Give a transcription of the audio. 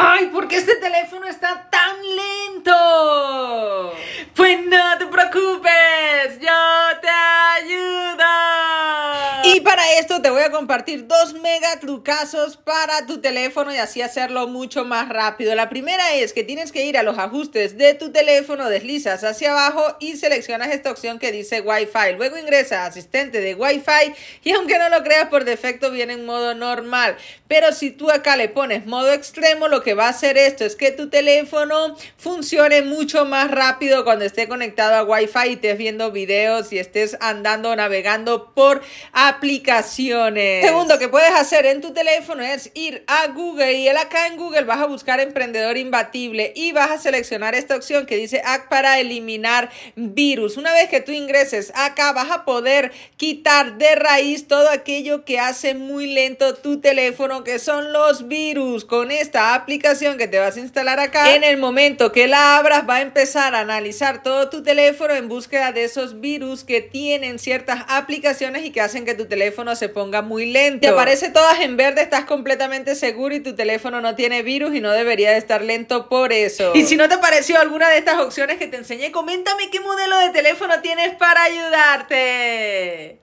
¡Ay, por qué este teléfono está tan lento! Pues no te preocupes para esto te voy a compartir dos mega trucazos para tu teléfono y así hacerlo mucho más rápido. La primera es que tienes que ir a los ajustes de tu teléfono, deslizas hacia abajo y seleccionas esta opción que dice Wi-Fi. Luego ingresas a asistente de Wi-Fi y aunque no lo creas por defecto viene en modo normal. Pero si tú acá le pones modo extremo, lo que va a hacer esto es que tu teléfono funcione mucho más rápido cuando esté conectado a Wi-Fi y estés viendo videos y estés andando, navegando por aplicaciones Segundo que puedes hacer en tu teléfono es ir a Google y el acá en Google vas a buscar emprendedor imbatible y vas a seleccionar esta opción que dice Act para eliminar virus. Una vez que tú ingreses acá vas a poder quitar de raíz todo aquello que hace muy lento tu teléfono que son los virus. Con esta aplicación que te vas a instalar acá, en el momento que la abras va a empezar a analizar todo tu teléfono en búsqueda de esos virus que tienen ciertas aplicaciones y que hacen que tu teléfono se ponga muy lento. Te aparece todas en verde, estás completamente seguro y tu teléfono no tiene virus y no debería de estar lento por eso. Y si no te pareció alguna de estas opciones que te enseñé, coméntame qué modelo de teléfono tienes para ayudarte.